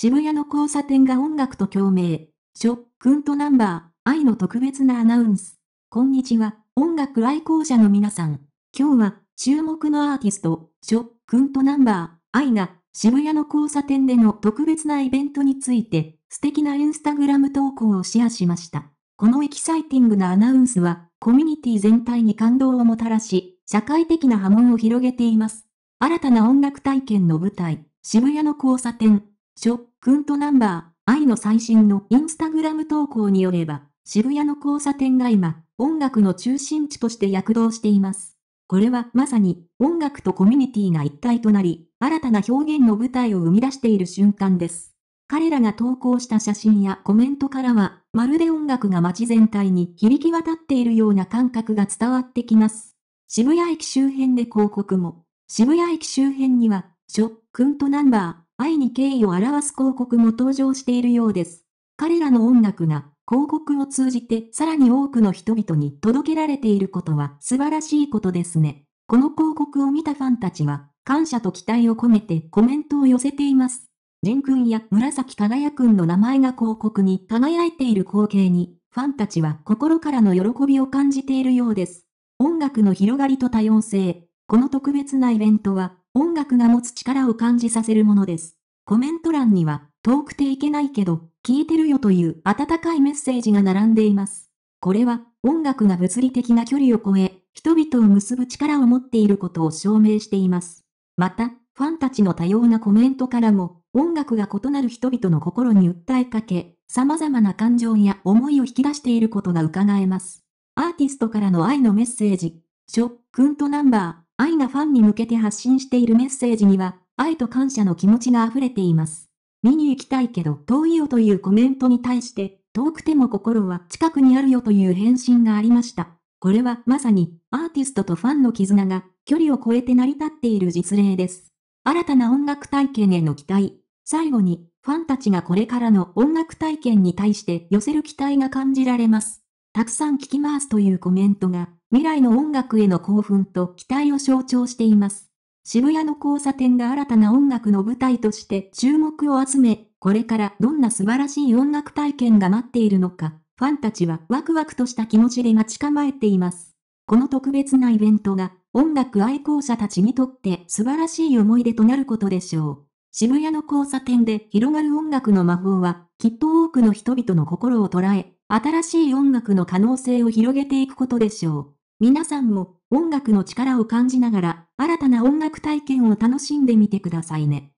渋谷の交差点が音楽と共鳴。ショックンとナンバー、愛の特別なアナウンス。こんにちは、音楽愛好者の皆さん。今日は、注目のアーティスト、ショックンとナンバー、愛が、渋谷の交差点での特別なイベントについて、素敵なインスタグラム投稿をシェアしました。このエキサイティングなアナウンスは、コミュニティ全体に感動をもたらし、社会的な波紋を広げています。新たな音楽体験の舞台、渋谷の交差点、ショックントナンバー、愛の最新のインスタグラム投稿によれば、渋谷の交差点が今、音楽の中心地として躍動しています。これはまさに音楽とコミュニティが一体となり、新たな表現の舞台を生み出している瞬間です。彼らが投稿した写真やコメントからは、まるで音楽が街全体に響き渡っているような感覚が伝わってきます。渋谷駅周辺で広告も。渋谷駅周辺には、ショックントナンバー、愛に敬意を表す広告も登場しているようです。彼らの音楽が広告を通じてさらに多くの人々に届けられていることは素晴らしいことですね。この広告を見たファンたちは感謝と期待を込めてコメントを寄せています。ジン君や紫輝くんの名前が広告に輝いている光景に、ファンたちは心からの喜びを感じているようです。音楽の広がりと多様性。この特別なイベントは音楽が持つ力を感じさせるものです。コメント欄には、遠くていけないけど、聞いてるよという温かいメッセージが並んでいます。これは、音楽が物理的な距離を超え、人々を結ぶ力を持っていることを証明しています。また、ファンたちの多様なコメントからも、音楽が異なる人々の心に訴えかけ、様々な感情や思いを引き出していることが伺えます。アーティストからの愛のメッセージ、ショックンとナンバー、愛がファンに向けて発信しているメッセージには、愛と感謝の気持ちが溢れています。見に行きたいけど遠いよというコメントに対して、遠くても心は近くにあるよという返信がありました。これはまさにアーティストとファンの絆が距離を超えて成り立っている実例です。新たな音楽体験への期待。最後に、ファンたちがこれからの音楽体験に対して寄せる期待が感じられます。たくさん聞きますというコメントが未来の音楽への興奮と期待を象徴しています。渋谷の交差点が新たな音楽の舞台として注目を集め、これからどんな素晴らしい音楽体験が待っているのか、ファンたちはワクワクとした気持ちで待ち構えています。この特別なイベントが音楽愛好者たちにとって素晴らしい思い出となることでしょう。渋谷の交差点で広がる音楽の魔法は、きっと多くの人々の心を捉え、新しい音楽の可能性を広げていくことでしょう。皆さんも音楽の力を感じながら新たな音楽体験を楽しんでみてくださいね。